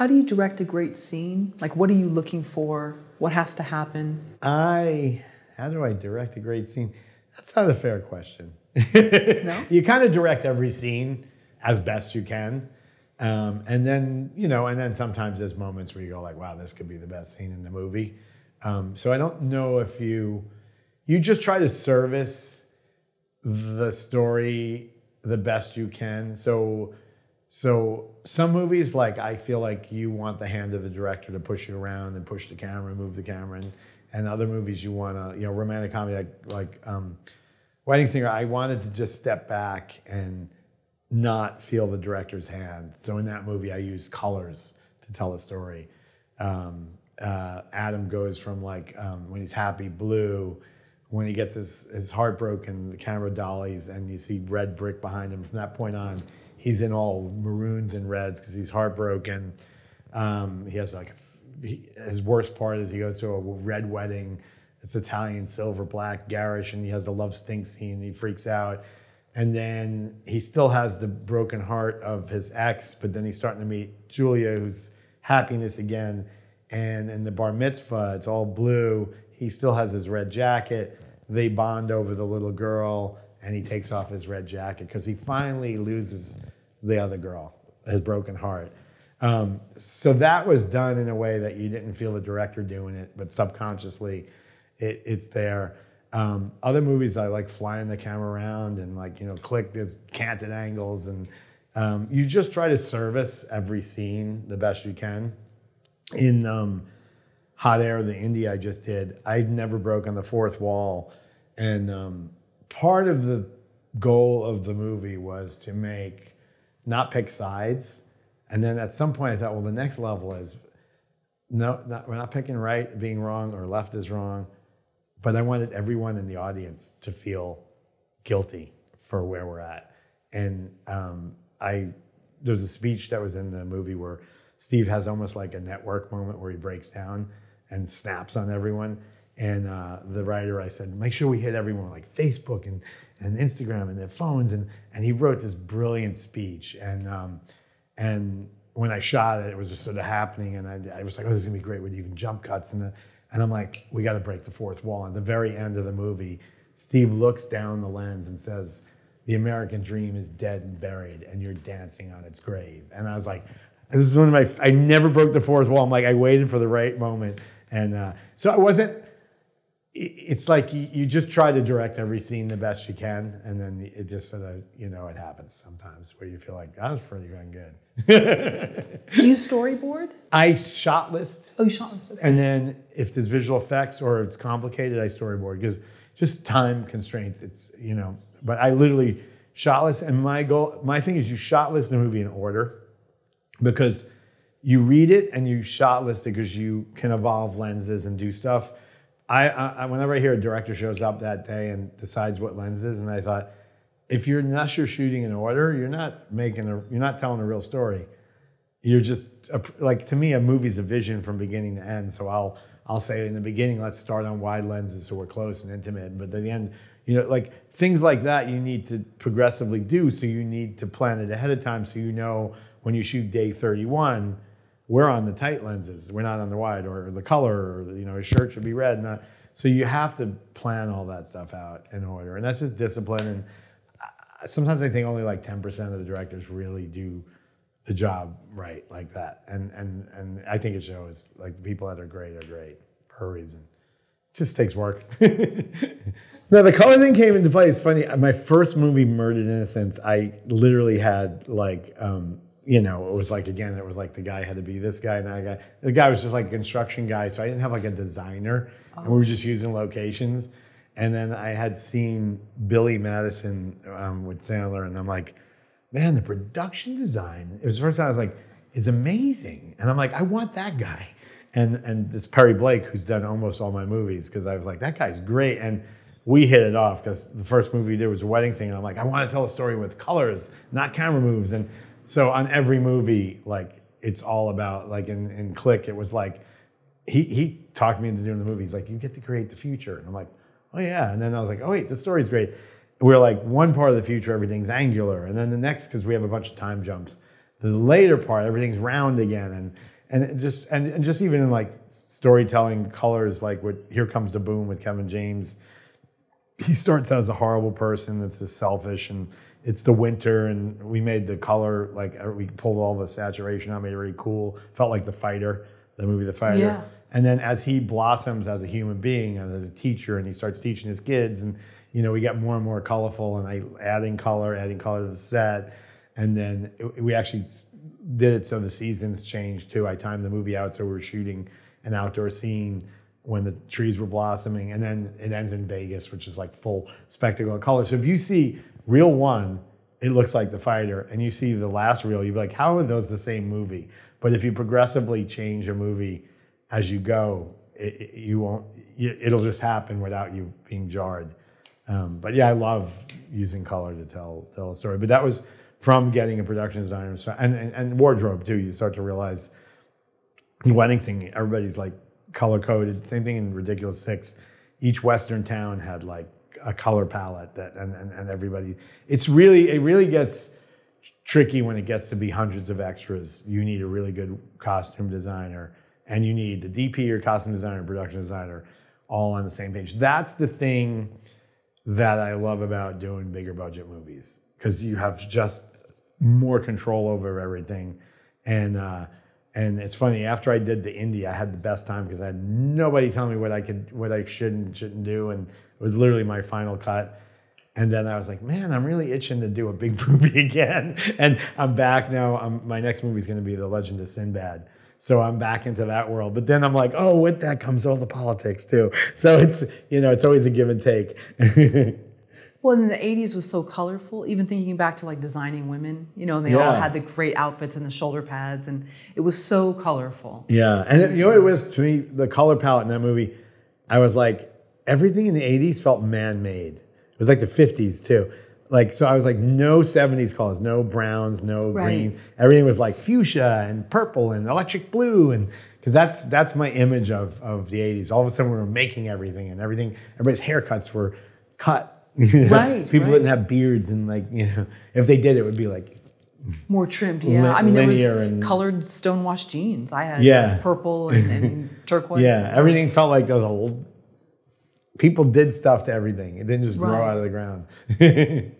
How do you direct a great scene? Like, what are you looking for? What has to happen? I, how do I direct a great scene? That's not a fair question. no? You kind of direct every scene as best you can. Um, and then, you know, and then sometimes there's moments where you go like, wow, this could be the best scene in the movie. Um, so I don't know if you, you just try to service the story the best you can. So so some movies, like I feel like you want the hand of the director to push you around and push the camera, and move the camera, and, and other movies you want to, you know, romantic comedy like like um, Wedding Singer. I wanted to just step back and not feel the director's hand. So in that movie, I use colors to tell a story. Um, uh, Adam goes from like um, when he's happy, blue. When he gets his, his heart broken, the camera dollies and you see red brick behind him. From that point on, he's in all maroons and reds because he's heartbroken. Um, he has like he, his worst part is he goes to a red wedding. It's Italian, silver, black, garish, and he has the love stink scene. He freaks out, and then he still has the broken heart of his ex. But then he's starting to meet Julia, who's happiness again. And in the bar mitzvah, it's all blue. He still has his red jacket. They bond over the little girl and he takes off his red jacket because he finally loses the other girl, his broken heart. Um, so that was done in a way that you didn't feel the director doing it, but subconsciously, it, it's there. Um, other movies I like flying the camera around and like you know click this canted angles and um, you just try to service every scene the best you can. In um, Hot Air, the indie I just did, I'd never broken the fourth wall, and um, part of the goal of the movie was to make not pick sides. And then at some point, I thought, well, the next level is no, not, we're not picking right, being wrong, or left is wrong. But I wanted everyone in the audience to feel guilty for where we're at. And um, I there's a speech that was in the movie where Steve has almost like a network moment where he breaks down and snaps on everyone. And uh, the writer, I said, make sure we hit everyone like Facebook and, and Instagram and their phones. And, and he wrote this brilliant speech. And, um, and when I shot it, it was just sort of happening. And I, I was like, oh, this is going to be great with even jump cuts. And, the, uh, and I'm like, we got to break the fourth wall. At the very end of the movie, Steve looks down the lens and says, the American dream is dead and buried, and you're dancing on its grave. And I was like, this is one of my, I never broke the fourth wall. I'm like, I waited for the right moment. And uh, so I wasn't, it's like you, just try to direct every scene the best you can, and then it just sort of you know it happens sometimes where you feel like that was pretty darn good. Do you storyboard? I shot list. Oh, you shot list. Okay. And then if there's visual effects or it's complicated, I storyboard because just time constraints. It's you know, but I literally shot list, and my goal, my thing is you shot list the movie in order because you read it and you shot list it because you can evolve lenses and do stuff I, I whenever I hear a director shows up that day and decides what lenses, and I thought, if you're unless you're shooting in order, you're not making a, you're not telling a real story. You're just a, like to me, a movie's a vision from beginning to end. So I'll I'll say in the beginning, let's start on wide lenses so we're close and intimate. But at the end, you know, like things like that, you need to progressively do. So you need to plan it ahead of time so you know when you shoot day 31 we're on the tight lenses. We're not on the wide or the color, or, you know, his shirt should be red. Not, so you have to plan all that stuff out in order. And that's just discipline. And sometimes I think only like 10% of the directors really do the job right like that. And, and, and I think it shows like the people that are great are great for a reason. It just takes work. now the color thing came into play. It's funny. My first movie, Murdered Innocence, I literally had like, um, you know, it was like again, it was like the guy had to be this guy and that guy. The guy was just like a construction guy, so I didn't have like a designer, oh. and we were just using locations. And then I had seen Billy Madison um, with Sandler, and I'm like, man, the production design. It was the first time I was like, is amazing, and I'm like, I want that guy. And and this Perry Blake, who's done almost all my movies, because I was like, that guy's great, and we hit it off because the first movie we did was a wedding scene. And I'm like, I want to tell a story with colors, not camera moves. And so on every movie, like it's all about like in, in Click, it was like he he talked me into doing the movie. He's like, you get to create the future, and I'm like, oh yeah. And then I was like, oh wait, the story's great. We're like one part of the future, everything's angular, and then the next because we have a bunch of time jumps. The later part, everything's round again, and and just and, and just even in like storytelling colors, like what Here Comes the Boom with Kevin James, he starts out as a horrible person that's just selfish and it's the winter and we made the color like uh, we pulled all the saturation out, made it really cool. Felt like the fighter, the movie The Fighter. Yeah. And then as he blossoms as a human being and as a teacher and he starts teaching his kids and you know, we got more and more colorful and I adding color, adding color to the set. And then it, we actually did it so the seasons changed too. I timed the movie out so we were shooting an outdoor scene when the trees were blossoming, and then it ends in Vegas, which is like full spectacle of color. So if you see Real one, it looks like The Fighter, and you see the last reel, you'd be like, how are those the same movie? But if you progressively change a movie as you go, it, it, you won't. It'll just happen without you being jarred. Um, but yeah, I love using color to tell tell a story. But that was from getting a production designer and, and, and wardrobe too. You start to realize the wedding scene, everybody's like color coded. Same thing in Ridiculous Six. Each Western town had like a color palette that and, and, and everybody it's really it really gets tricky when it gets to be hundreds of extras you need a really good costume designer and you need the dp your costume designer production designer all on the same page that's the thing that i love about doing bigger budget movies because you have just more control over everything and uh, and it's funny after i did the indie i had the best time because i had nobody telling me what i could what i should not shouldn't do and it was literally my final cut. And then I was like, man, I'm really itching to do a big movie again. And I'm back now. I'm, my next movie is going to be The Legend of Sinbad. So I'm back into that world. But then I'm like, oh, with that comes all the politics too. So it's, you know, it's always a give and take. well, in the 80s was so colorful, even thinking back to like designing women, you know, and they yeah. all had the great outfits and the shoulder pads, and it was so colorful. Yeah. And it, you know, it was to me, the color palette in that movie, I was like, everything in the 80s felt man made. It was like the 50s too. Like, so I was like, no 70s colors, no browns, no right. green. Everything was like fuchsia and purple and electric blue. And because that's that's my image of, of the 80s. All of a sudden, we were making everything and everything, everybody's haircuts were cut. Right. People right. didn't have beards and like, you know, if they did, it would be like, more trimmed, yeah. I mean, there was and, colored stonewashed jeans. I had yeah. purple and, and turquoise. Yeah, everything felt like those was people did stuff to everything. It didn't just right. grow out of the ground.